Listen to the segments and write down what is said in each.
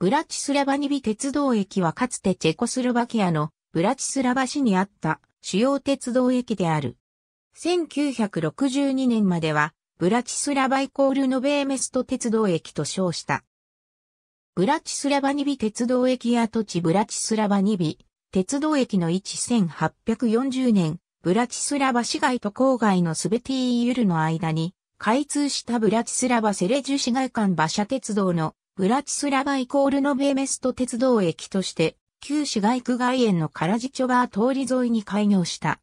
ブラチスラバニビ鉄道駅はかつてチェコスロバキアのブラチスラバ市にあった主要鉄道駅である。1962年まではブラチスラバイコールノベーメスト鉄道駅と称した。ブラチスラバニビ鉄道駅跡地ブラチスラバニビ鉄道駅の1840年、ブラチスラバ市街と郊外のスベティーユルの間に開通したブラチスラバセレジュ市街間馬車鉄道のブラチスラバイコールノベーメスト鉄道駅として、旧市街区外縁のカラジチョバー通り沿いに開業した。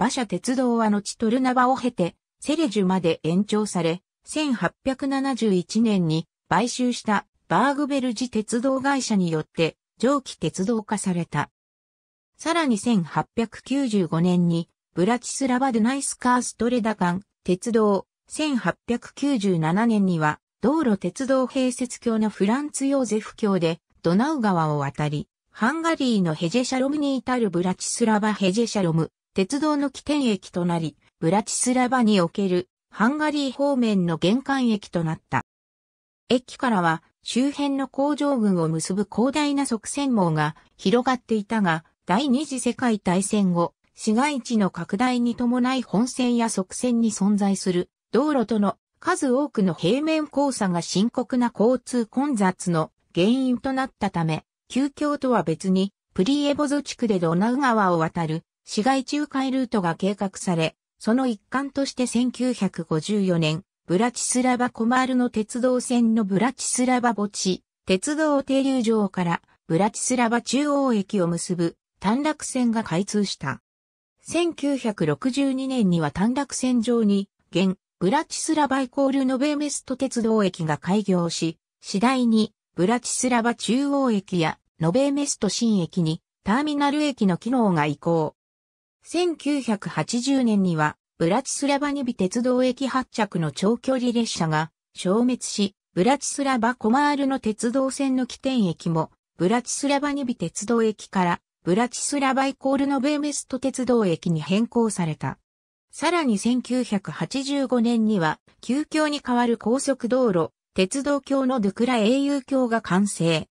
馬車鉄道は後トルナバを経て、セレジュまで延長され、1871年に買収したバーグベルジ鉄道会社によって蒸気鉄道化された。さらに1895年にブラチスラバ・ドゥナイスカーストレダ間鉄道、1897年には道路鉄道併設橋のフランツ・ヨーゼフ橋で、ドナウ川を渡り、ハンガリーのヘジェシャロムに至るブラチスラバ・ヘジェシャロム、鉄道の起点駅となり、ブラチスラバにおけるハンガリー方面の玄関駅となった。駅からは周辺の工場群を結ぶ広大な側線網が広がっていたが、第二次世界大戦後、市街地の拡大に伴い本線や側線に存在する道路との数多くの平面交差が深刻な交通混雑の原因となったため、旧遽とは別に、プリエボゾ地区でドナウ川を渡る市街中海ルートが計画され、その一環として1954年、ブラチスラバコマールの鉄道線のブラチスラバ墓地、鉄道停留場からブラチスラバ中央駅を結ぶ短絡線が開通した。1962年には短絡線上に、現、ブラチスラバイコールノベーメスト鉄道駅が開業し、次第にブラチスラバ中央駅やノベーメスト新駅にターミナル駅の機能が移行。1980年にはブラチスラバニビ鉄道駅発着の長距離列車が消滅し、ブラチスラバコマールの鉄道線の起点駅もブラチスラバニビ鉄道駅からブラチスラバイコールノベーメスト鉄道駅に変更された。さらに1985年には、急橋に代わる高速道路、鉄道橋のドゥクラ英雄橋が完成。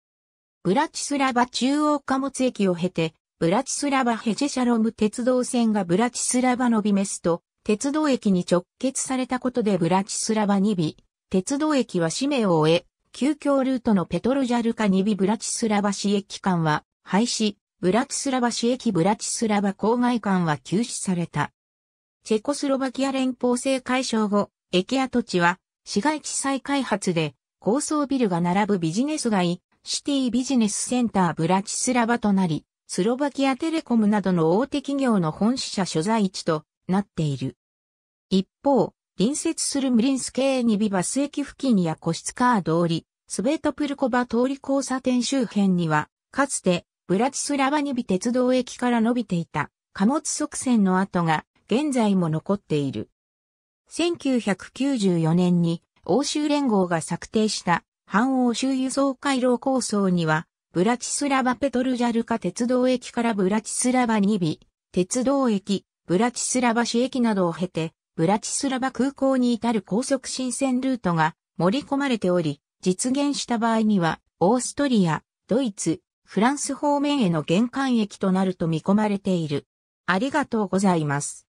ブラチスラバ中央貨物駅を経て、ブラチスラバヘジェシャロム鉄道線がブラチスラバノビメスと、鉄道駅に直結されたことでブラチスラバニビ、鉄道駅は使命を終え、急遽ルートのペトロジャルカニビブラチスラバ市駅間は廃止、ブラチスラバ市駅ブラチスラバ郊外間は休止された。チェコスロバキア連邦制解消後、駅跡地は市街地再開発で高層ビルが並ぶビジネス街、シティビジネスセンターブラチスラバとなり、スロバキアテレコムなどの大手企業の本社所在地となっている。一方、隣接するムリンスケーニビバス駅付近や個室カー通り、スベートプルコバ通り交差点周辺には、かつてブラチスラバニビ鉄道駅から伸びていた貨物側線の跡が現在も残っている。1994年に欧州連合が策定した反欧州輸送回廊構想には、ブラチスラバペトルジャルカ鉄道駅からブラチスラバニビ、鉄道駅、ブラチスラバ市駅などを経て、ブラチスラバ空港に至る高速新線ルートが盛り込まれており、実現した場合には、オーストリア、ドイツ、フランス方面への玄関駅となると見込まれている。ありがとうございます。